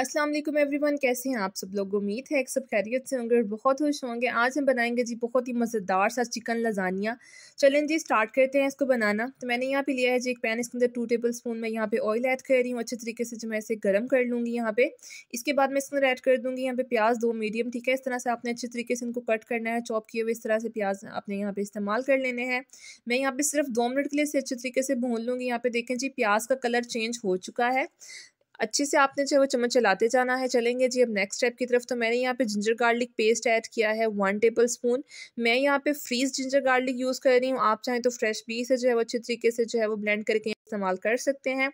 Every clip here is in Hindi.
अस्सलाम वालेकुम एवरीवन कैसे हैं आप सब लोग उम्मीद है एक सब खैरियत से होंगे और बहुत खुश होंगे आज हम बनाएंगे जी बहुत ही मज़ेदार सा चिकन लजानिया चलें जी स्टार्ट करते हैं इसको बनाना तो मैंने यहाँ पे लिया है जी एक पैन इसके अंदर टू टेबल स्पून मैं यहाँ पे ऑयल ऐड कर रही हूँ अच्छे तरीके से जो मैं इसे गर्म कर लूँगी यहाँ पे इसके बाद मैं इसके अंदर ऐड कर दूँगी यहाँ पे प्याज दो मीडियम ठीक है इस तरह से आपने अच्छे तरीके से इनको कट करना है चॉप किए हुए इस तरह से प्याज आपने यहाँ पे इस्तेमाल कर लेने हैं मैं यहाँ पे सिर्फ दो मिनट के लिए इसे अच्छे तरीके से भून लूँगी यहाँ पे देखें जी प्याज का कलर चेंज हो चुका है अच्छे से आपने जो है वो चम्मच चलाते जाना है चलेंगे जी अब नेक्स्ट स्टेप की तरफ तो मैंने यहाँ पे जिंजर गार्लिक पेस्ट ऐड किया है वन टेबल स्पून मैं यहाँ पे फ्रीज जिंजर गार्लिक यूज़ कर रही हूँ आप चाहें तो फ्रेश बी से जो है वो अच्छे तरीके से जो है वो ब्लेंड करके इस्तेमाल कर सकते हैं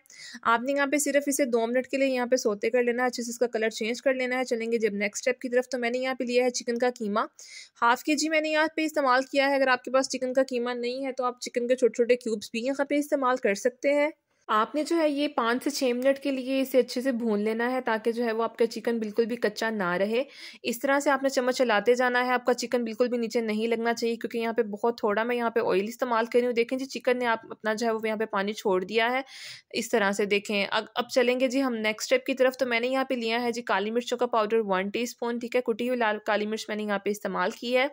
आपने यहाँ पे सिर्फ इसे दो मिनट के लिए यहाँ पे सोते कर लेना है अच्छे से इसका कलर चेंज कर लेना है चलेंगे जब नेक्स्ट स्टेप की तरफ तो मैंने यहाँ पे लिया है चिकन का कीमा हाफ के जी मैंने यहाँ पे इस्तेमाल किया है अगर आपके पास चिकन का कीमा नहीं है तो आप चिकन के छोटे छोटे क्यूब्स भी यहाँ पे इस्तेमाल कर सकते हैं आपने जो है ये पाँच से छः मिनट के लिए इसे अच्छे से भून लेना है ताकि जो है वो आपका चिकन बिल्कुल भी कच्चा ना रहे इस तरह से आपने चम्मच चलाते जाना है आपका चिकन बिल्कुल भी नीचे नहीं लगना चाहिए क्योंकि यहाँ पे बहुत थोड़ा मैं यहाँ पे ऑयल इस्तेमाल कर रही हूँ देखें जी चिकन ने आप अपना जो है वो यहाँ पर पानी छोड़ दिया है इस तरह से देखें अब अब चलेंगे जी हम नेक्स्ट स्टेप की तरफ तो मैंने यहाँ पर लिया है जी काली मिर्चों का पाउडर वन टी ठीक है कुटी हुई लाल काली मिर्च मैंने यहाँ पर इस्तेमाल की है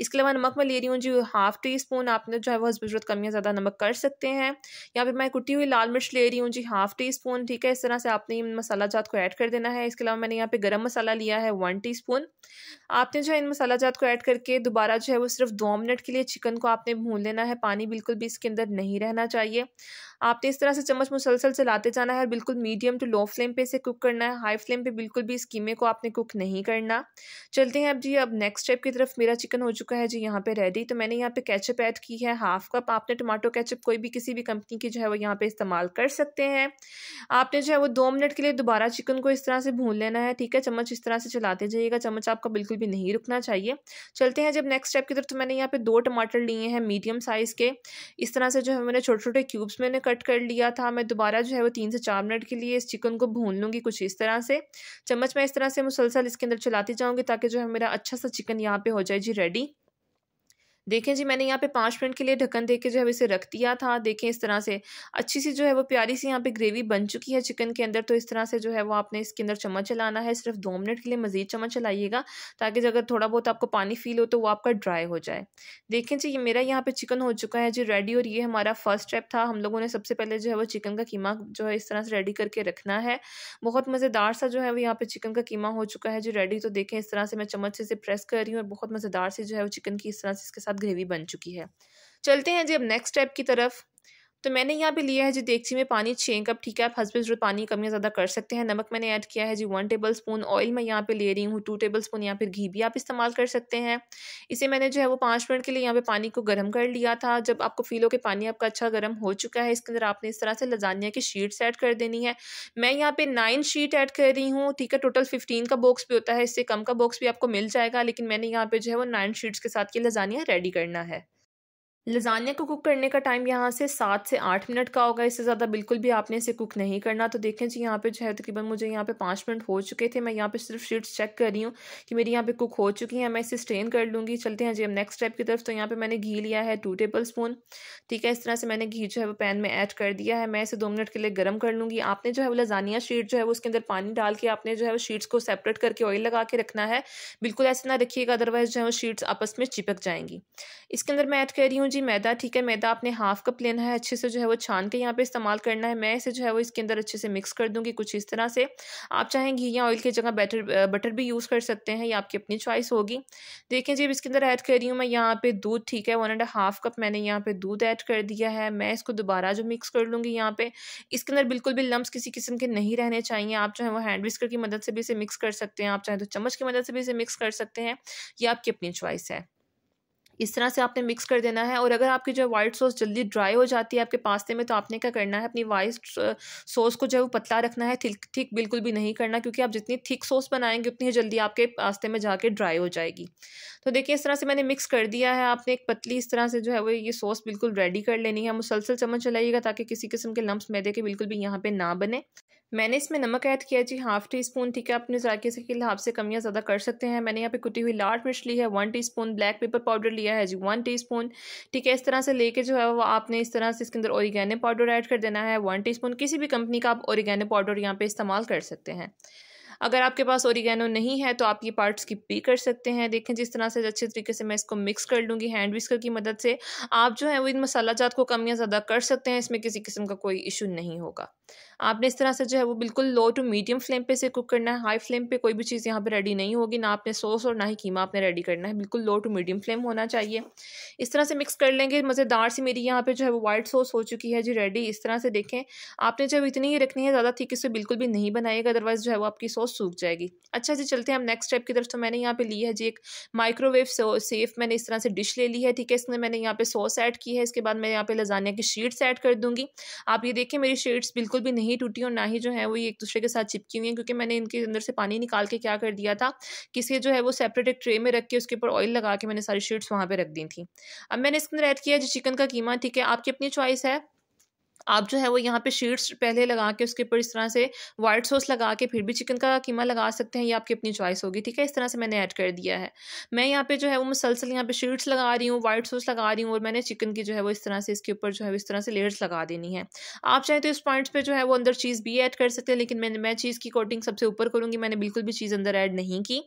इसके अलावा नमक मैं ले रही हूँ जी हाफ टी स्पून आपने जो है वो जरूरत कमियाँ ज़्यादा नमक कर सकते हैं यहाँ पर मैं कुटी हुई लाल मिर्च ले रही हूँ जी हाफ़ टी स्पून ठीक है इस तरह से आपने मसाला जात को ऐड कर देना है इसके अलावा मैंने यहाँ पे गरम मसाला लिया है वन टीस्पून आपने जो है इन मसाला जात को ऐड करके दोबारा जो है वो सिर्फ दो मिनट के लिए चिकन को आपने भून लेना है पानी बिल्कुल भी इसके अंदर नहीं रहना चाहिए आपने इस तरह से चम्मच मुसलसल चलाते जाना है और बिल्कुल मीडियम टू लो फ्लेम पे इसे कुक करना है हाई फ्लेम पे बिल्कुल भी इस कीमे को आपने कुक नहीं करना चलते हैं अब जी अब नेक्स्ट स्टेप की तरफ मेरा चिकन हो चुका है जी यहाँ पे रेडी तो मैंने यहाँ पे कैचअप ऐड की है हाफ कप आपने टमाटो कैचअप कोई भी किसी भी कंपनी की जो है वो यहाँ पर इस्तेमाल कर सकते हैं आपने जो है वो दो मिनट के लिए दोबारा चिकन को इस तरह से भून लेना है ठीक है चम्मच इस तरह से चलाते जाइएगा चम्मच आपका बिल्कुल भी नहीं रुकना चाहिए चलते हैं जब नेक्स्ट स्टेप की तरफ तो मैंने यहाँ पे दो टमाटर लिए हैं मीडियम साइज़ के इस तरह से जो है मैंने छोटे छोटे क्यूब्स में कट कर लिया था मैं दोबारा जो है वो तीन से चार मिनट के लिए इस चिकन को भून लूँगी कुछ इस तरह से चम्मच मैं इस तरह से मुसलसल इसके अंदर चलाती जाऊँगी ताकि जो है मेरा अच्छा सा चिकन यहाँ पर हो जाए जी रेडी देखें जी मैंने यहाँ पे पाँच मिनट के लिए ढक्कन दे के जो है इसे रख दिया था देखें इस तरह से अच्छी सी जो है वो प्यारी सी यहाँ पे ग्रेवी बन चुकी है चिकन के अंदर तो इस तरह से जो है वो आपने इसके अंदर चम्मच चलाना है सिर्फ दो मिनट के लिए मज़ीद चम्मच चलाइएगा ताकि अगर थोड़ा बहुत आपको पानी फील हो तो वो आपका ड्राई हो जाए देखें जी ये मेरा यहाँ पर चिकन हो चुका है जी रेडी और ये हमारा फर्स्ट स्टेप था हम लोगों ने सबसे पहले जो है वो चिकन का कीमा जो है इस तरह से रेडी करके रखना है बहुत मज़ेदार सा जो है वो यहाँ पर चिकन का कीमा हो चुका है जी रेडी तो देखें इस तरह से मैं चम्मच से प्रेस कर रही हूँ और बहुत मज़ेदार से जो है वो चिकन की इस तरह से इसके साथ साथ ग्रेवी बन चुकी है चलते हैं जी अब नेक्स्ट स्टेप की तरफ तो मैंने यहाँ पे लिया है जी देखी में पानी छः कप ठीक है आप हंसबे जरूर पानी कम या ज़्यादा कर सकते हैं नमक मैंने ऐड किया है जी वन टेबल स्पून ऑयल मैं यहाँ पे ले रही हूँ टू टेबल स्पून या फिर घी भी आप इस्तेमाल कर सकते हैं इसे मैंने जो है वो पाँच मिनट के लिए यहाँ पे पानी को गर्म कर लिया था जब आपको फील हो कि पानी आपका अच्छा गर्म हो चुका है इसके अंदर आपने इस तरह से लजानिया की शीट्स ऐड कर देनी है मैं यहाँ पर नाइन शीट ऐड कर रही हूँ ठीक है टोटल फिफ्टीन का बॉक्स भी होता है इससे कम का बॉक्स भी आपको मिल जाएगा लेकिन मैंने यहाँ पर जो है वो नाइन शीट्स के साथ ये लजानिया रेडी करना है लजानिया को कुक करने का टाइम यहाँ से सात से आठ मिनट का होगा इससे ज़्यादा बिल्कुल भी आपने इसे कुक नहीं करना तो देखें जी यहाँ पे जो है तकरीबन मुझे यहाँ पे पाँच मिनट हो चुके थे मैं यहाँ पे सिर्फ शीट्स चेक कर रही हूँ कि मेरी यहाँ पे कुक हो चुकी है मैं इसे स्ट्रेन कर लूँगी चलते हैं जी हम नेक्स्ट स्टेप की तरफ तो यहाँ पर मैंने घी लिया है टू टेबल स्पून ठीक है इस तरह से मैंने घी जो है वो पैन में ऐड कर दिया है मैं इसे दो मिनट के लिए गर्म कर लूँगी आपने जो है वो लजानिया शीट जो है वो उसके अंदर पानी डाल के आपने जो है वो शीट्स को सेपरेट करके ऑयल लगा के रखना है बिल्कुल ऐसे ना रखिएगा अदरवाइज़ जो है वो शीट्स आपस में चिपक जाएंगी इसके अंदर मैं ऐड कर रही हूँ जी मैदा ठीक है मैदा आपने हाफ कप लेना है अच्छे से जो है वो छान के यहाँ पे इस्तेमाल करना है मैं इसे जो है वो इसके अंदर अच्छे से मिक्स कर दूँगी कुछ इस तरह से आप चाहें घी या ऑयल की जगह बैटर बटर भी यूज़ कर सकते हैं ये आपकी अपनी चॉइस होगी देखें जी अब इसके अंदर ऐड कर रही हूँ मैं यहाँ पे दूध ठीक है वन एंड हाफ कप मैंने यहाँ पे दूध ऐड कर दिया है मैं इसको दोबारा जो मिक्स कर लूँगी यहाँ पे इसके अंदर बिल्कुल भी लम्ब किसी किस्म के नहीं रहने चाहिए आप चाहे वो हैंड विस्कर की मदद से भी इसे मिक्स कर सकते हैं आप चाहें तो चम्मच की मदद से भी इसे मिक्स कर सकते हैं ये आपकी अपनी चॉइस है इस तरह से आपने मिक्स कर देना है और अगर आपकी जो वाइट सॉस जल्दी ड्राई हो जाती है आपके पास्ते में तो आपने क्या करना है अपनी वाइट सॉस uh, को जो है वो पतला रखना है थिक थिक बिल्कुल भी नहीं करना क्योंकि आप जितनी थिक सॉस बनाएंगे उतनी ही जल्दी आपके पास्ते में जाके ड्राई हो जाएगी तो देखिए इस तरह से मैंने मिक्स कर दिया है आपने एक पतली इस तरह से जो है वो ये सॉस बिल्कुल रेडी कर लेनी है मुसलसल चम्मच चलाइएगा ताकि किसी किस्म के लम्ब मैदे के बिल्कुल भी यहाँ पर ना बने मैंने इसमें नमक ऐड किया जी हाफ़ टी स्पून ठीक है अपने जायके से के से कमियाँ ज़्यादा कर सकते हैं मैंने यहाँ पे कुटी हुई लाल मिर्च ली है one teaspoon black pepper powder लिया है जी वन टीस्पून ठीक है इस तरह से लेके जो है वो आपने इस तरह से इसके अंदर ओरिगेनो पाउडर ऐड कर देना है वन स्पून किसी भी कंपनी का आप ओरिगेनो पाउडर यहाँ पर इस्तेमाल कर सकते हैं अगर आपके पास ओरिगेनो नहीं है तो आप ये पार्ट स्किप भी कर सकते हैं देखें जिस तरह से अच्छे तरीके से मैं इसको मिक्स कर लूँगी हैंड विस्कर की मदद से आप जो है वो इन मसाला जात को कमियाँ ज़्यादा कर सकते हैं इसमें किसी किस्म का कोई इशू नहीं होगा आपने इस तरह से जो है वो बिल्कुल लो टू मीडियम फ्लेम पे से कुक करना है हाई फ्लेम पे कोई भी चीज़ यहाँ पे रेडी नहीं होगी ना आपने सॉस और ना ही कीमा आपने रेडी करना है बिल्कुल लो टू मीडियम फ्लेम होना चाहिए इस तरह से मिक्स कर लेंगे मज़ेदार सी मेरी यहाँ पर जो है वो वाइट सॉस हो चुकी है जी रेडी इस तरह से देखें आपने जब इतनी ही रखनी है ज़्यादा थी किसी बिल्कुल भी नहीं बनाएगा अदरवाइज़ जो है वो आपकी सॉस सूख जाएगी अच्छा जी चलते हैं हम नेक्स्ट स्टेप की तरफ तो मैंने यहाँ पर ली है जी एक माइक्रोवेव सेफ मैंने इस तरह से डिश ले ली है ठीक है इसमें मैंने यहाँ पे सॉस ऐड की है इसके बाद मैं यहाँ पर लजानिया की शीट्स ऐड कर दूँगी आप ये देखें मेरी शीट्स बिल्कुल भी नहीं ही टूटी और ना ही जो है वो ये एक दूसरे के साथ चिपकी हुई है क्योंकि मैंने इनके अंदर से पानी निकाल के क्या कर दिया था किसी जो है वो सेपरेट एक ट्रे में रख के उसके ऊपर ऑयल लगा के मैंने सारी शीट्स वहाँ पर रख दी थी अब मैंने इसके अंदर ऐड किया जो चिकन का कीमा ठीक है आपकी अपनी चॉइस है आप जो है वो यहाँ पे शीट्स पहले लगा के उसके ऊपर इस तरह से वाइट सॉस लगा के फिर भी चिकन का कीमा लगा सकते हैं ये आपकी अपनी चॉइस होगी ठीक है इस तरह से मैंने ऐड कर दिया है मैं यहाँ पे जो है वो मुसलसल यहाँ पे शीट्स लगा रही हूँ वाइट सॉस लगा रही हूँ और मैंने चिकन की जो है वो इस तरह से इसके ऊपर जो है इस तरह से लेयर्स लगा देनी है आप चाहें तो इस पॉइंट पर जो है वो अंदर चीज़ भी ऐड कर सकते हैं लेकिन मैंने मैं चीज़ की कोटिंग सबसे ऊपर करूँगी मैंने बिल्कुल भी चीज़ अंदर ऐड नहीं की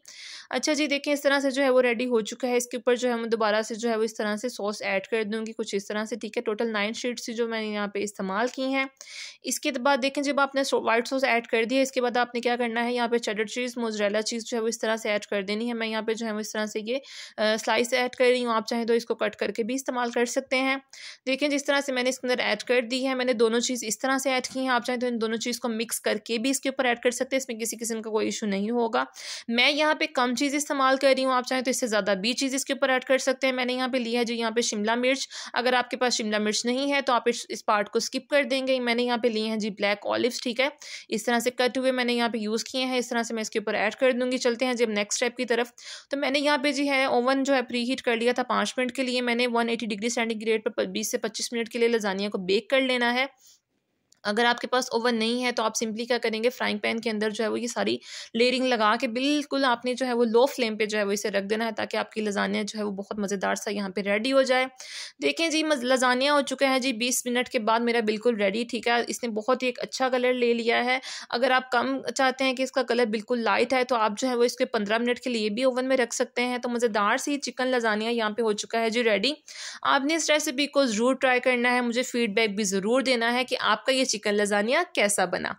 अच्छा जी देखें इस तरह से जो है वो रेडी हो चुका है इसके ऊपर जो है मैं दोबारा से जो है वो इस तरह से सॉस ऐड कर दूँगी कुछ इस तरह से ठीक है टोटल नाइन शीट्स जो मैंने यहाँ पे इस्तेमाल इस्तेमाल की हैं इसके बाद देखें जब आपने वाइट सॉस ऐड कर दिया इसके बाद आपने क्या करना है यहाँ पे चटर चीज़ मोजरेला चीज़ जो है वो इस तरह से ऐड कर देनी है मैं यहाँ पे जो है वो इस तरह से ये स्लाइस ऐड कर रही हूँ आप चाहें तो इसको कट करके भी इस्तेमाल कर सकते हैं देखें जिस तरह से मैंने इसके अंदर ऐड कर दी है मैंने दोनों चीज़ इस तरह से ऐड की हैं आप चाहें तो इन दोनों चीज़ को मिक्स करके भी इसके ऊपर ऐड कर सकते हैं इसमें किसी किस्म का कोई इशू नहीं होगा मैं यहाँ पर कम चीज़ इस्तेमाल कर रही हूँ आप चाहें तो इससे ज़्यादा भी चीज़ इसके ऊपर ऐड कर सकते हैं मैंने यहाँ पर लिया है जो यहाँ पर शिमला मिर्च अगर आपके पास शिमला मिर्च नहीं है तो आप इस पार्ट को स्किप स्किप कर देंगे मैंने यहाँ पे लिए हैं जी ब्लैक ऑलिव्स ठीक है इस तरह से कट हुए मैंने यहाँ पे यूज़ किए हैं इस तरह से मैं इसके ऊपर ऐड कर दूँगी चलते हैं जब नेक्स्ट स्टेप की तरफ तो मैंने यहाँ पे जी है ओवन जो है प्री हीट कर लिया था पाँच मिनट के लिए मैंने वन डिग्री सेंटीग्रेड पर बीस से पच्चीस मिनट के लिए लजानिया को बेक कर लेना है अगर आपके पास ओवन नहीं है तो आप सिंपली क्या करेंगे फ्राइंग पैन के अंदर जो है वो ये सारी लेयरिंग लगा के बिल्कुल आपने जो है वो लो फ्लेम पे जो है वो इसे रख देना है ताकि आपकी लजानिया जो है वो बहुत मज़ेदार सा यहाँ पे रेडी हो जाए देखें जी लजानिया हो चुका है जी बीस मिनट के बाद मेरा बिल्कुल रेडी ठीक है इसने बहुत ही एक अच्छा कलर ले लिया है अगर आप कम चाहते हैं कि इसका कलर बिल्कुल लाइट है तो आप जो है वो इसके पंद्रह मिनट के लिए भी ओवन में रख सकते हैं तो मज़ेदार सी चिकन लजानिया यहाँ पर हो चुका है जी रेडी आपने इस रेसिपी को ज़रूर ट्राई करना है मुझे फीडबैक भी ज़रूर देना है कि आपका ये चिकन लजानिया कैसा बना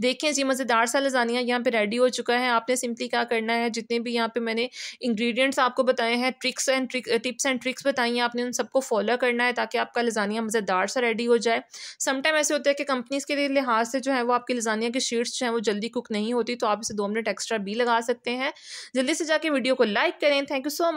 देखें जी मज़ेदार सा लजानिया यहाँ पे रेडी हो चुका है आपने सिंपली क्या करना है जितने भी यहाँ पे मैंने इंग्रेडिएंट्स आपको बताए हैं tricks and trick tips and tricks बताई हैं आपने उन सबको फॉलो करना है ताकि आपका लजानिया मज़ेदार सा रेडी हो जाए समटाइम ऐसे होता है कि कंपनीज़ के लिहाज से जो है वो आपकी लजानिया की शीट्स जो है वो जल्दी कुक नहीं होती तो आप इसे दो मिनट एक्स्ट्रा भी लगा सकते हैं जल्दी से जाके वीडियो को लाइक करें थैंक यू सो मच